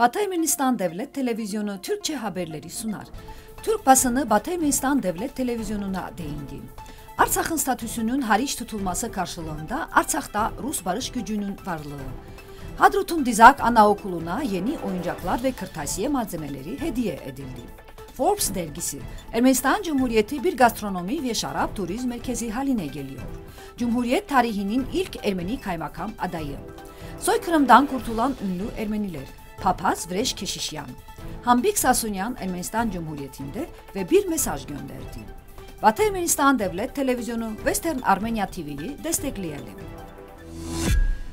Batı Ermenistan Devlet Televizyonu Türkçe haberleri sunar. Türk basını Batı Ermenistan Devlet Televizyonu'na değindi. Artsak'ın statüsünün hariç tutulması karşılığında Artsak'ta Rus barış gücünün varlığı. Hadrut'un Dizak Anaokulu'na yeni oyuncaklar ve kırtasiye malzemeleri hediye edildi. Forbes dergisi, Ermenistan Cumhuriyeti bir gastronomi ve şarap turizm merkezi haline geliyor. Cumhuriyet tarihinin ilk Ermeni kaymakam adayı. Soykırımdan kurtulan ünlü Ermeniler, Papaz Vreş Keşişyan, Hambik Sasunyan Ermenistan Cumhuriyeti'nde ve bir mesaj gönderdi. Batı Ermenistan Devlet Televizyonu Western Armenia TV'yi destekleyelim.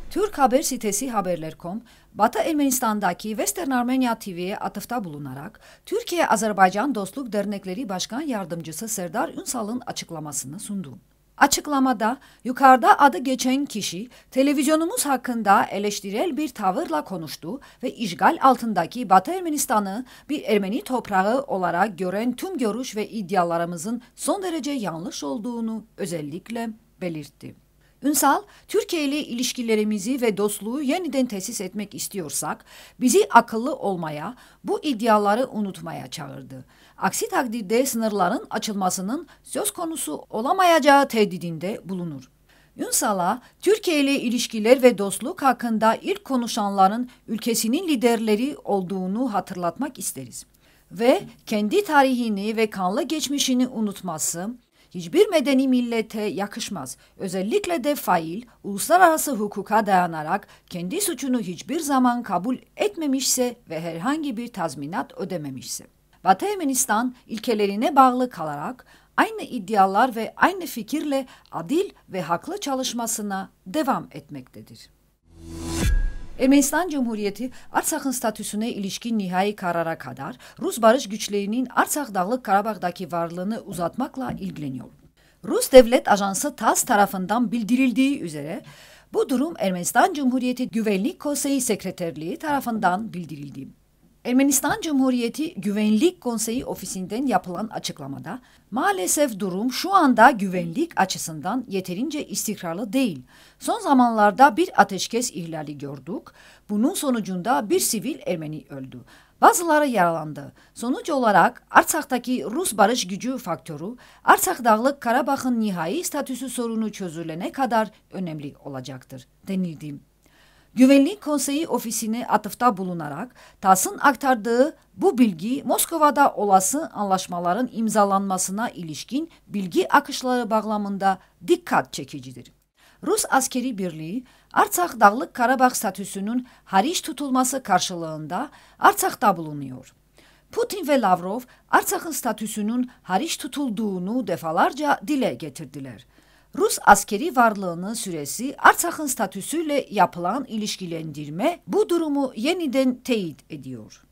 Türk haber sitesi Haberler.com, Batı Ermenistan'daki Western Armenia TV'ye atıfta bulunarak, Türkiye-Azerbaycan Dostluk Dernekleri Başkan Yardımcısı Serdar Ünsal'ın açıklamasını sundu. Açıklamada yukarıda adı geçen kişi televizyonumuz hakkında eleştirel bir tavırla konuştu ve işgal altındaki Batı Ermenistan'ı bir Ermeni toprağı olarak gören tüm görüş ve iddialarımızın son derece yanlış olduğunu özellikle belirtti. Ünsal, Türkiye ile ilişkilerimizi ve dostluğu yeniden tesis etmek istiyorsak bizi akıllı olmaya, bu iddiaları unutmaya çağırdı. Aksi takdirde sınırların açılmasının söz konusu olamayacağı tehdidinde bulunur. Ünsal'a Türkiye ile ilişkiler ve dostluk hakkında ilk konuşanların ülkesinin liderleri olduğunu hatırlatmak isteriz ve kendi tarihini ve kanlı geçmişini unutmasın hiçbir medeni millete yakışmaz. Özellikle de fail uluslararası hukuka dayanarak kendi suçunu hiçbir zaman kabul etmemişse ve herhangi bir tazminat ödememişse. Batı Ermenistan ilkelerine bağlı kalarak aynı iddialar ve aynı fikirle adil ve haklı çalışmasına devam etmektedir. Ermenistan Cumhuriyeti Artsak'ın statüsüne ilişkin nihai karara kadar Rus barış güçlerinin Artsak Dağlık Karabağ'daki varlığını uzatmakla ilgileniyor. Rus Devlet Ajansı TASS tarafından bildirildiği üzere bu durum Ermenistan Cumhuriyeti Güvenlik Konseyi Sekreterliği tarafından bildirildi. Ermenistan Cumhuriyeti Güvenlik Konseyi ofisinden yapılan açıklamada maalesef durum şu anda güvenlik açısından yeterince istikrarlı değil. Son zamanlarda bir ateşkes ihlali gördük. Bunun sonucunda bir sivil Ermeni öldü. Bazıları yaralandı. Sonuç olarak Artsak'taki Rus barış gücü faktörü Arsak Dağlık Karabağ'ın nihai statüsü sorunu çözülene kadar önemli olacaktır denildi. Güvenlik Konseyi ofisini atıfta bulunarak TAS'ın aktardığı bu bilgi Moskova'da olası anlaşmaların imzalanmasına ilişkin bilgi akışları bağlamında dikkat çekicidir. Rus askeri birliği Artsakh Dağlık Karabağ statüsünün hariç tutulması karşılığında Artsak'ta bulunuyor. Putin ve Lavrov Artsakh'ın statüsünün hariç tutulduğunu defalarca dile getirdiler. Rus askeri varlığının süresi Artsakh'ın statüsüyle yapılan ilişkilendirme bu durumu yeniden teyit ediyor.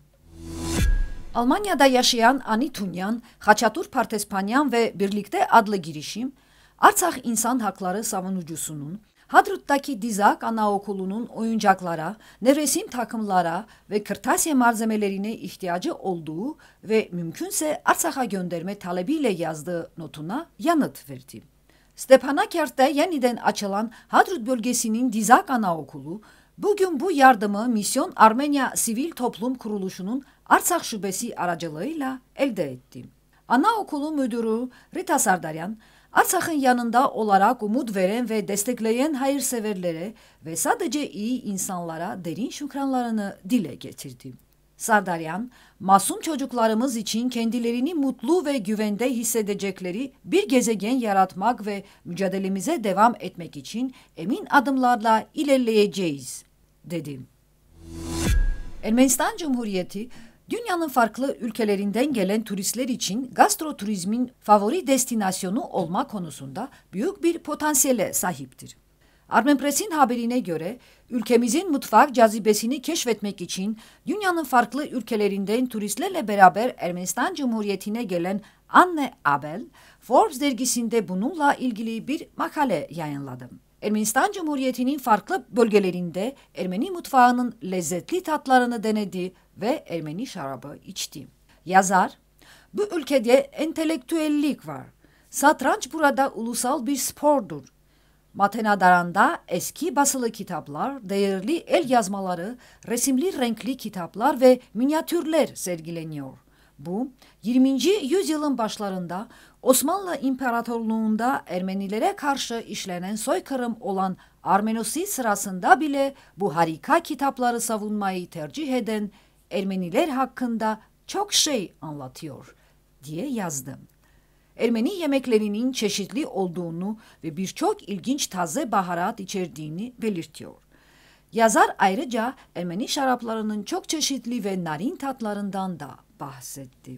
Almanya'da yaşayan Ani Tunyan, Haçatur Partespanyan ve Birlikte adlı girişim, Artsakh İnsan Hakları Savunucusu'nun Hadrut'taki Dizak Anaokulu'nun oyuncaklara, nevresim takımlara ve kırtasiye malzemelerine ihtiyacı olduğu ve mümkünse Artsakh'a gönderme talebiyle yazdığı notuna yanıt verdi. Stepanakert'te yeniden açılan Hadrut bölgesinin Dizak Anaokulu, bugün bu yardımı Misyon Armenya Sivil Toplum Kuruluşu'nun Arsak Şubesi aracılığıyla elde etti. Anaokulu müdürü Rita Sardaryan, Arsak'ın yanında olarak umut veren ve destekleyen hayırseverlere ve sadece iyi insanlara derin şükranlarını dile getirdi. Sardaryan, masum çocuklarımız için kendilerini mutlu ve güvende hissedecekleri bir gezegen yaratmak ve mücadelemize devam etmek için emin adımlarla ilerleyeceğiz, dedi. Ermenistan Cumhuriyeti, dünyanın farklı ülkelerinden gelen turistler için gastroturizmin favori destinasyonu olma konusunda büyük bir potansiyele sahiptir. Armenpres'in haberine göre ülkemizin mutfak cazibesini keşfetmek için dünyanın farklı ülkelerinden turistlerle beraber Ermenistan Cumhuriyeti'ne gelen Anne Abel, Forbes dergisinde bununla ilgili bir makale yayınladı. Ermenistan Cumhuriyeti'nin farklı bölgelerinde Ermeni mutfağının lezzetli tatlarını denedi ve Ermeni şarabı içti. Yazar, bu ülkede entelektüellik var. Satranç burada ulusal bir spordur. Matenadaranda eski basılı kitaplar, değerli el yazmaları, resimli renkli kitaplar ve minyatürler sergileniyor. Bu 20. yüzyılın başlarında Osmanlı İmparatorluğu'nda Ermenilere karşı işlenen soykırım olan Armenosi sırasında bile bu harika kitapları savunmayı tercih eden Ermeniler hakkında çok şey anlatıyor diye yazdım. Ermeni yemeklerinin çeşitli olduğunu ve birçok ilginç taze baharat içerdiğini belirtiyor. Yazar ayrıca Ermeni şaraplarının çok çeşitli ve narin tatlarından da bahsetti.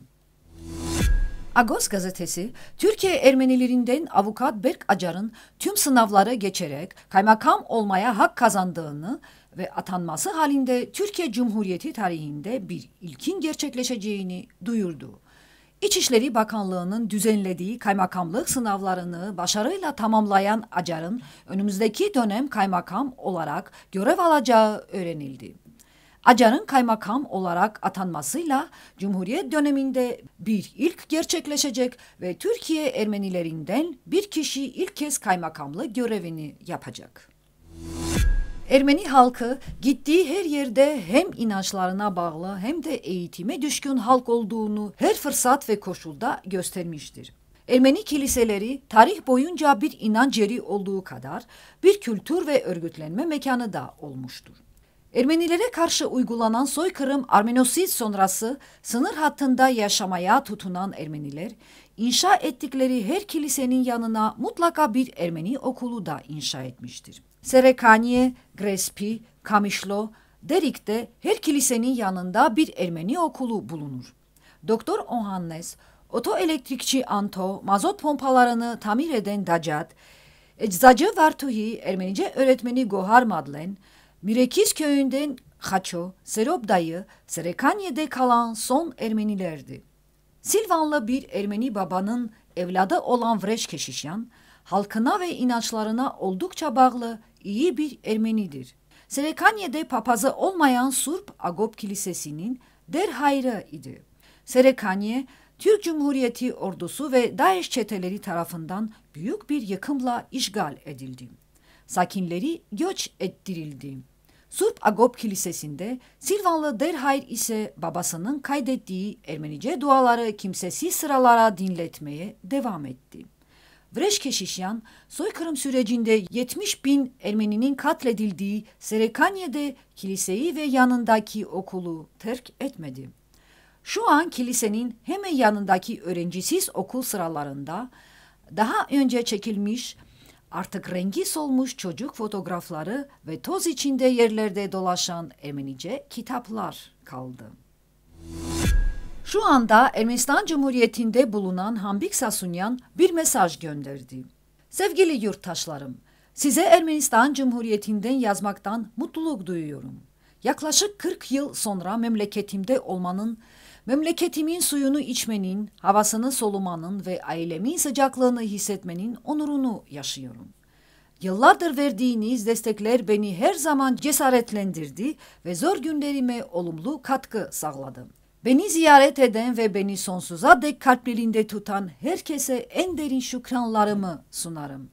Agos gazetesi, Türkiye Ermenilerinden avukat Berk Acar'ın tüm sınavları geçerek kaymakam olmaya hak kazandığını ve atanması halinde Türkiye Cumhuriyeti tarihinde bir ilkin gerçekleşeceğini duyurdu. İçişleri Bakanlığı'nın düzenlediği kaymakamlık sınavlarını başarıyla tamamlayan Acar'ın önümüzdeki dönem kaymakam olarak görev alacağı öğrenildi. Acar'ın kaymakam olarak atanmasıyla Cumhuriyet döneminde bir ilk gerçekleşecek ve Türkiye Ermenilerinden bir kişi ilk kez kaymakamlık görevini yapacak. Ermeni halkı gittiği her yerde hem inançlarına bağlı hem de eğitime düşkün halk olduğunu her fırsat ve koşulda göstermiştir. Ermeni kiliseleri tarih boyunca bir inanç yeri olduğu kadar bir kültür ve örgütlenme mekanı da olmuştur. Ermenilere karşı uygulanan soykırım Armenosid sonrası sınır hattında yaşamaya tutunan Ermeniler, inşa ettikleri her kilisenin yanına mutlaka bir Ermeni okulu da inşa etmiştir. Serekaniye, Grespi, Kamışlo, Derik'te her kilisenin yanında bir Ermeni okulu bulunur. Doktor Ohannes, otoelektrikçi Anto, mazot pompalarını tamir eden Dacat, eczacı Vartuhi, Ermenice öğretmeni Gohar Madlen, Mürekiz köyünden Haço, Serop dayı, Serekanye'de kalan son Ermenilerdi. Silvanlı bir Ermeni babanın evladı olan Vreş Keşişyan, halkına ve inançlarına oldukça bağlı iyi bir Ermenidir. Serekanye'de papazı olmayan Surp Agop Kilisesi'nin derhayrı idi. Serekanye Türk Cumhuriyeti ordusu ve Daesh çeteleri tarafından büyük bir yıkımla işgal edildi. Sakinleri göç ettirildi. Surp Agop Kilisesi'nde Silvanlı Derhayr ise babasının kaydettiği Ermenice duaları kimsesiz sıralara dinletmeye devam etti. Breşkeşişyan, soykırım sürecinde 70 bin Ermeninin katledildiği Serekanye'de kiliseyi ve yanındaki okulu terk etmedi. Şu an kilisenin hemen yanındaki öğrencisiz okul sıralarında daha önce çekilmiş artık rengi solmuş çocuk fotoğrafları ve toz içinde yerlerde dolaşan Ermenice kitaplar kaldı. Şu anda Ermenistan Cumhuriyeti'nde bulunan Hambik Sasunyan bir mesaj gönderdi. Sevgili yurttaşlarım, size Ermenistan Cumhuriyeti'nden yazmaktan mutluluk duyuyorum. Yaklaşık 40 yıl sonra memleketimde olmanın, memleketimin suyunu içmenin, havasını solumanın ve ailemin sıcaklığını hissetmenin onurunu yaşıyorum. Yıllardır verdiğiniz destekler beni her zaman cesaretlendirdi ve zor günlerime olumlu katkı sağladı. Beni ziyaret eden ve beni sonsuza dek kalplerinde tutan herkese en derin şükranlarımı sunarım.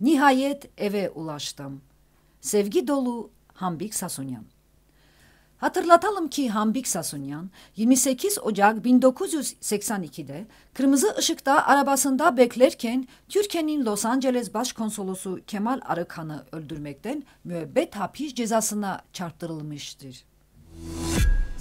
Nihayet eve ulaştım. Sevgi dolu Hambik Sasunyan. Hatırlatalım ki Hambik Sasunyan 28 Ocak 1982'de kırmızı ışıkta arabasında beklerken Türkiye'nin Los Angeles Başkonsolosu Kemal Arıkan'ı öldürmekten müebbet hapis cezasına çarptırılmıştır. Müzik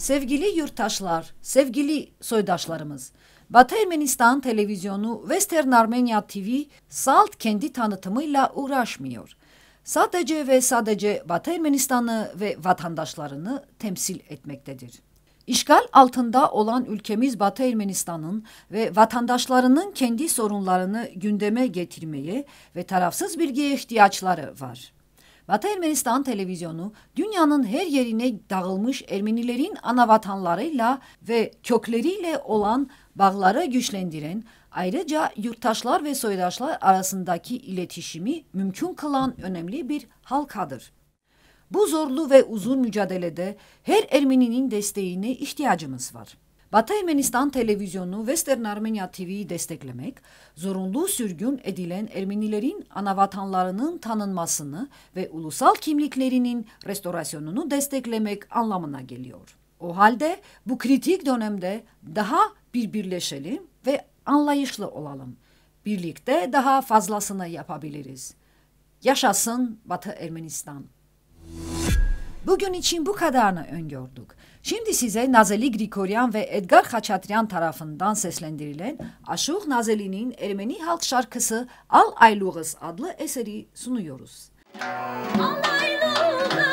Sevgili yurttaşlar, sevgili soydaşlarımız, Batı Ermenistan televizyonu Western Armenia TV salt kendi tanıtımıyla uğraşmıyor. Sadece ve sadece Batı Ermenistan'ı ve vatandaşlarını temsil etmektedir. İşgal altında olan ülkemiz Batı Ermenistan'ın ve vatandaşlarının kendi sorunlarını gündeme getirmeye ve tarafsız bilgiye ihtiyaçları var. Batı Ermenistan televizyonu dünyanın her yerine dağılmış Ermenilerin ana vatanlarıyla ve kökleriyle olan bağları güçlendiren, ayrıca yurttaşlar ve soydaşlar arasındaki iletişimi mümkün kılan önemli bir halkadır. Bu zorlu ve uzun mücadelede her Ermeninin desteğine ihtiyacımız var. Batı Ermenistan Televizyonu Western Armenia TV'yi desteklemek, zorunlu sürgün edilen Ermenilerin anavatanlarının tanınmasını ve ulusal kimliklerinin restorasyonunu desteklemek anlamına geliyor. O halde bu kritik dönemde daha birbirleşelim ve anlayışlı olalım. Birlikte daha fazlasını yapabiliriz. Yaşasın Batı Ermenistan. Bugün için bu kadarını öngördük. Şimdi size Nazeli Grigoryan ve Edgar Haçatryan tarafından seslendirilen Aşık Nazeli'nin Ermeni halk şarkısı Al Aylugız adlı eseri sunuyoruz. Al Aylugız